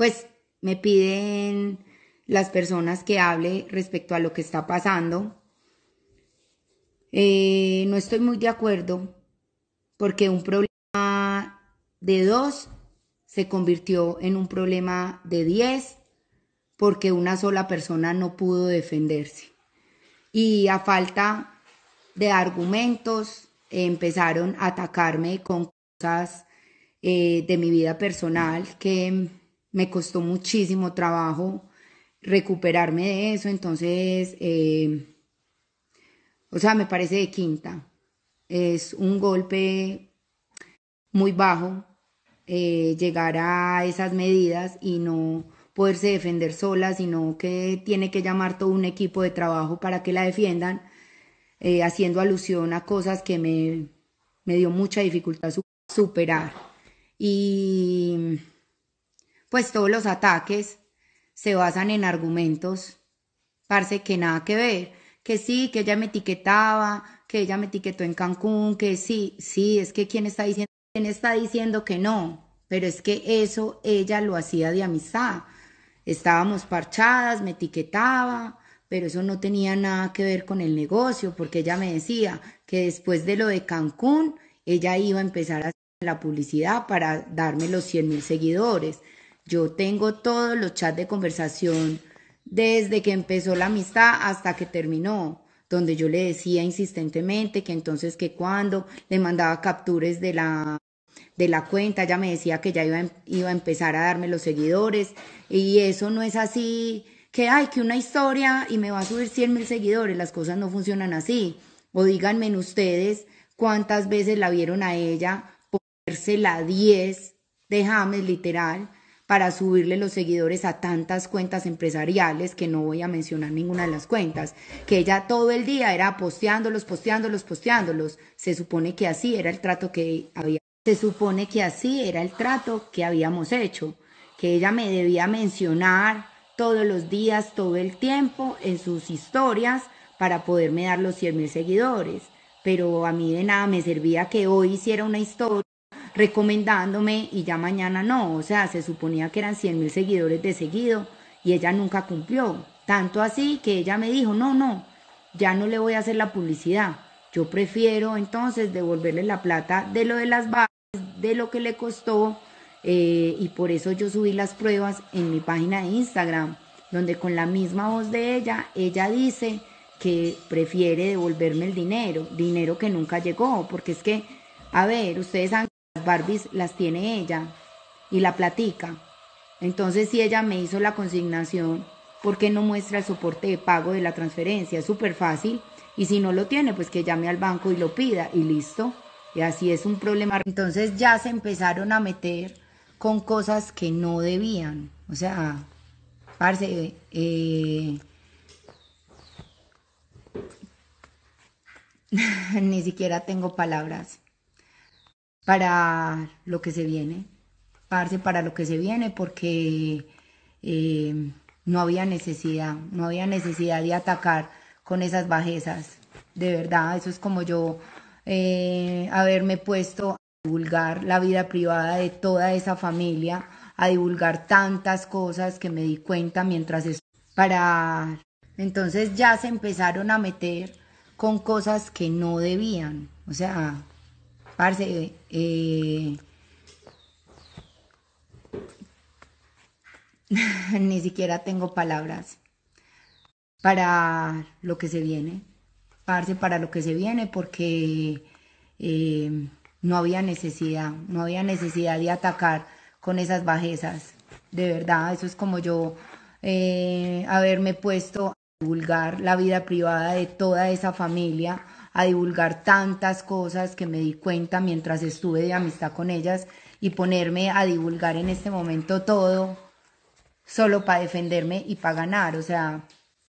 pues me piden las personas que hable respecto a lo que está pasando. Eh, no estoy muy de acuerdo porque un problema de dos se convirtió en un problema de diez porque una sola persona no pudo defenderse. Y a falta de argumentos empezaron a atacarme con cosas eh, de mi vida personal que me costó muchísimo trabajo recuperarme de eso, entonces, eh, o sea, me parece de quinta. Es un golpe muy bajo eh, llegar a esas medidas y no poderse defender sola, sino que tiene que llamar todo un equipo de trabajo para que la defiendan, eh, haciendo alusión a cosas que me, me dio mucha dificultad superar. Y pues todos los ataques se basan en argumentos, parece que nada que ver, que sí, que ella me etiquetaba, que ella me etiquetó en Cancún, que sí, sí, es que quién está diciendo, quién está diciendo que no, pero es que eso ella lo hacía de amistad. Estábamos parchadas, me etiquetaba, pero eso no tenía nada que ver con el negocio, porque ella me decía que después de lo de Cancún, ella iba a empezar a hacer la publicidad para darme los 100 mil seguidores. Yo tengo todos los chats de conversación desde que empezó la amistad hasta que terminó, donde yo le decía insistentemente que entonces que cuando le mandaba captures de la de la cuenta, ella me decía que ya iba, a em, empezar a darme los seguidores y eso no es así que hay que una historia y me va a subir 100 mil seguidores, las cosas no funcionan así. O díganme ustedes cuántas veces la vieron a ella ponerse la 10 de James, literal, para subirle los seguidores a tantas cuentas empresariales, que no voy a mencionar ninguna de las cuentas, que ella todo el día era posteándolos, posteándolos, posteándolos. Se supone que así era el trato que había. Se supone que así era el trato que habíamos hecho, que ella me debía mencionar todos los días, todo el tiempo, en sus historias, para poderme dar los 100 mil seguidores. Pero a mí de nada me servía que hoy hiciera una historia recomendándome y ya mañana no. O sea, se suponía que eran 100 mil seguidores de seguido y ella nunca cumplió. Tanto así que ella me dijo, no, no, ya no le voy a hacer la publicidad. Yo prefiero entonces devolverle la plata de lo de las bases, de lo que le costó. Eh, y por eso yo subí las pruebas en mi página de Instagram, donde con la misma voz de ella, ella dice que prefiere devolverme el dinero, dinero que nunca llegó, porque es que, a ver, ustedes han las Barbies las tiene ella y la platica. Entonces, si ella me hizo la consignación, ¿por qué no muestra el soporte de pago de la transferencia? Es súper fácil. Y si no lo tiene, pues que llame al banco y lo pida y listo. Y así es un problema. Entonces ya se empezaron a meter con cosas que no debían. O sea, parce, eh, ni siquiera tengo palabras para lo que se viene, para lo que se viene, porque eh, no había necesidad, no había necesidad de atacar con esas bajezas. De verdad, eso es como yo eh, haberme puesto a divulgar la vida privada de toda esa familia, a divulgar tantas cosas que me di cuenta mientras es para... Entonces ya se empezaron a meter con cosas que no debían, o sea, Parce, eh, eh, ni siquiera tengo palabras para lo que se viene. Parce, para lo que se viene, porque eh, no había necesidad, no había necesidad de atacar con esas bajezas. De verdad, eso es como yo haberme puesto a divulgar la vida privada de toda esa familia a divulgar tantas cosas que me di cuenta mientras estuve de amistad con ellas y ponerme a divulgar en este momento todo solo para defenderme y para ganar. O sea,